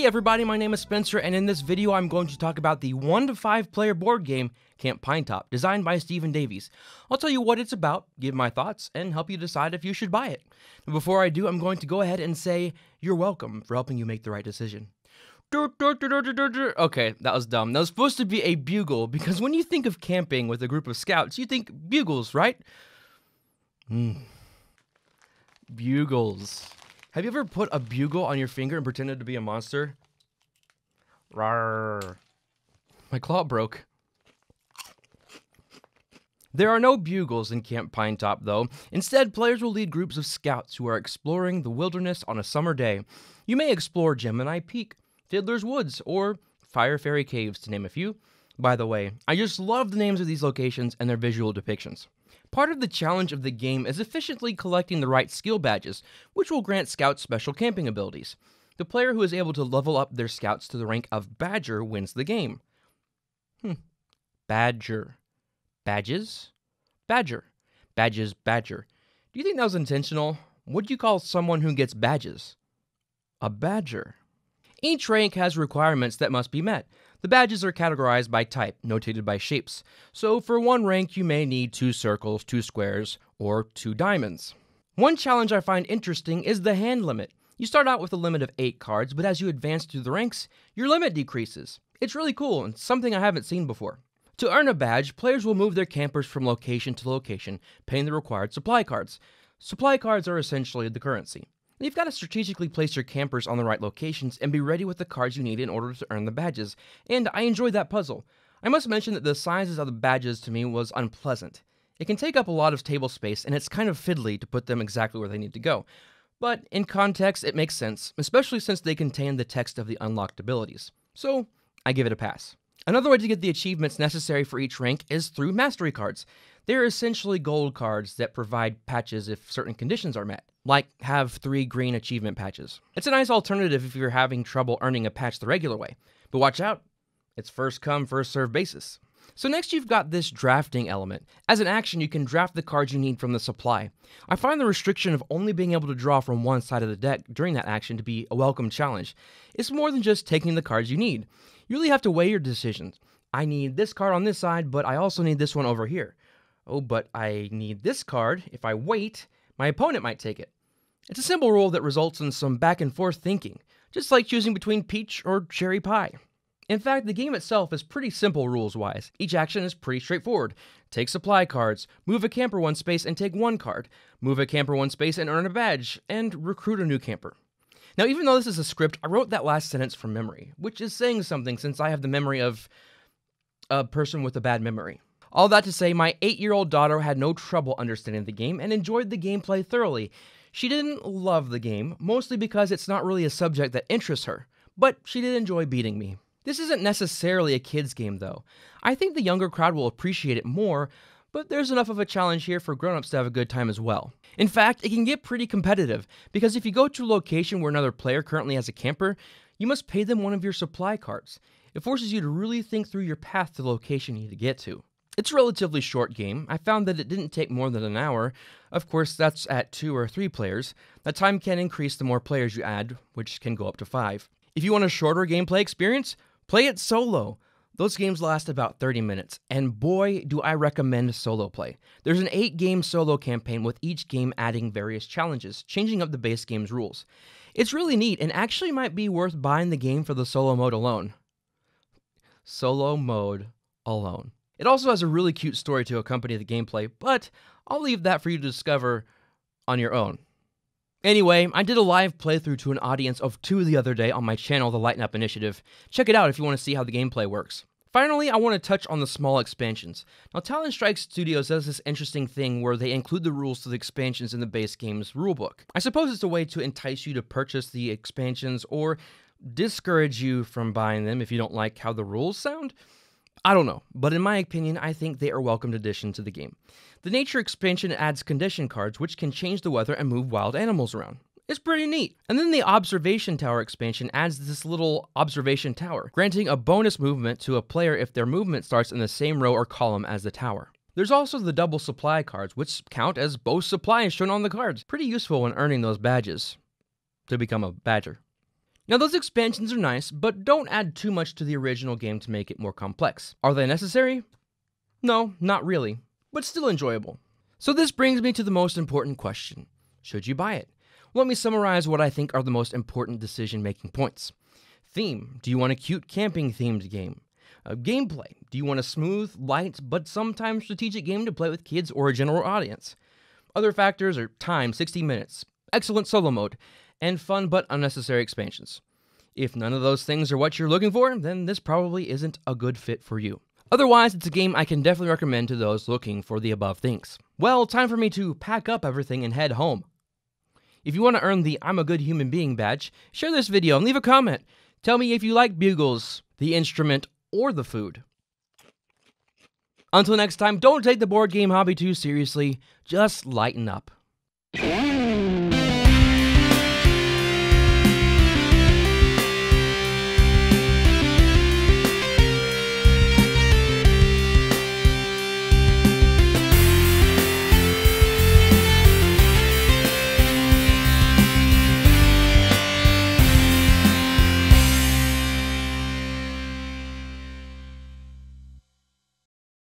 Hey everybody, my name is Spencer, and in this video I'm going to talk about the 1 to 5 player board game Camp Pine Top, designed by Stephen Davies. I'll tell you what it's about, give my thoughts, and help you decide if you should buy it. But before I do, I'm going to go ahead and say you're welcome for helping you make the right decision. Okay, that was dumb. That was supposed to be a bugle, because when you think of camping with a group of scouts, you think bugles, right? Mm. Bugles. Have you ever put a bugle on your finger and pretended to be a monster? Rawr. My claw broke. There are no bugles in Camp Pine Top, though. Instead, players will lead groups of scouts who are exploring the wilderness on a summer day. You may explore Gemini Peak, Fiddler's Woods, or Fire Fairy Caves, to name a few. By the way, I just love the names of these locations and their visual depictions. Part of the challenge of the game is efficiently collecting the right skill badges, which will grant scouts special camping abilities. The player who is able to level up their scouts to the rank of Badger wins the game. Hmm. Badger. Badges? Badger. Badges, Badger. Do you think that was intentional? What do you call someone who gets badges? A badger. Each rank has requirements that must be met. The badges are categorized by type, notated by shapes. So for one rank, you may need two circles, two squares, or two diamonds. One challenge I find interesting is the hand limit. You start out with a limit of 8 cards, but as you advance through the ranks, your limit decreases. It's really cool and something I haven't seen before. To earn a badge, players will move their campers from location to location, paying the required supply cards. Supply cards are essentially the currency. You've got to strategically place your campers on the right locations and be ready with the cards you need in order to earn the badges, and I enjoyed that puzzle. I must mention that the sizes of the badges to me was unpleasant. It can take up a lot of table space, and it's kind of fiddly to put them exactly where they need to go. But in context, it makes sense, especially since they contain the text of the unlocked abilities. So, I give it a pass. Another way to get the achievements necessary for each rank is through mastery cards. They're essentially gold cards that provide patches if certain conditions are met like have three green achievement patches. It's a nice alternative if you're having trouble earning a patch the regular way, but watch out, it's first come, first serve basis. So next you've got this drafting element. As an action, you can draft the cards you need from the supply. I find the restriction of only being able to draw from one side of the deck during that action to be a welcome challenge. It's more than just taking the cards you need. You really have to weigh your decisions. I need this card on this side, but I also need this one over here. Oh, but I need this card. If I wait, my opponent might take it. It's a simple rule that results in some back and forth thinking, just like choosing between peach or cherry pie. In fact, the game itself is pretty simple rules wise. Each action is pretty straightforward. Take supply cards, move a camper one space and take one card, move a camper one space and earn a badge, and recruit a new camper. Now, even though this is a script, I wrote that last sentence from memory, which is saying something since I have the memory of a person with a bad memory. All that to say, my 8 year old daughter had no trouble understanding the game and enjoyed the gameplay thoroughly. She didn't love the game, mostly because it's not really a subject that interests her, but she did enjoy beating me. This isn't necessarily a kids' game, though. I think the younger crowd will appreciate it more, but there's enough of a challenge here for grown-ups to have a good time as well. In fact, it can get pretty competitive, because if you go to a location where another player currently has a camper, you must pay them one of your supply carts. It forces you to really think through your path to the location you need to get to. It's a relatively short game. I found that it didn't take more than an hour. Of course, that's at two or three players. The time can increase the more players you add, which can go up to five. If you want a shorter gameplay experience, play it solo. Those games last about 30 minutes, and boy, do I recommend solo play. There's an 8 game solo campaign with each game adding various challenges, changing up the base game's rules. It's really neat and actually might be worth buying the game for the solo mode alone. Solo mode alone. It also has a really cute story to accompany the gameplay, but I'll leave that for you to discover on your own. Anyway, I did a live playthrough to an audience of two the other day on my channel, The Lighten Up Initiative. Check it out if you want to see how the gameplay works. Finally, I want to touch on the small expansions. Now, Talon Strike Studios does this interesting thing where they include the rules to the expansions in the base game's rulebook. I suppose it's a way to entice you to purchase the expansions or discourage you from buying them if you don't like how the rules sound. I don't know, but in my opinion, I think they are welcomed addition to the game. The nature expansion adds condition cards which can change the weather and move wild animals around. It's pretty neat. And then the observation tower expansion adds this little observation tower, granting a bonus movement to a player if their movement starts in the same row or column as the tower. There's also the double supply cards, which count as both supplies shown on the cards. Pretty useful when earning those badges to become a badger. Now those expansions are nice, but don't add too much to the original game to make it more complex. Are they necessary? No, not really, but still enjoyable. So this brings me to the most important question. Should you buy it? Let me summarize what I think are the most important decision-making points. Theme, do you want a cute camping themed game? Uh, gameplay, do you want a smooth, light, but sometimes strategic game to play with kids or a general audience? Other factors are time, 60 minutes, excellent solo mode, and fun but unnecessary expansions. If none of those things are what you're looking for, then this probably isn't a good fit for you. Otherwise, it's a game I can definitely recommend to those looking for the above things. Well, time for me to pack up everything and head home. If you want to earn the I'm a Good Human Being badge, share this video and leave a comment. Tell me if you like bugles, the instrument, or the food. Until next time, don't take the board game hobby too seriously, just lighten up.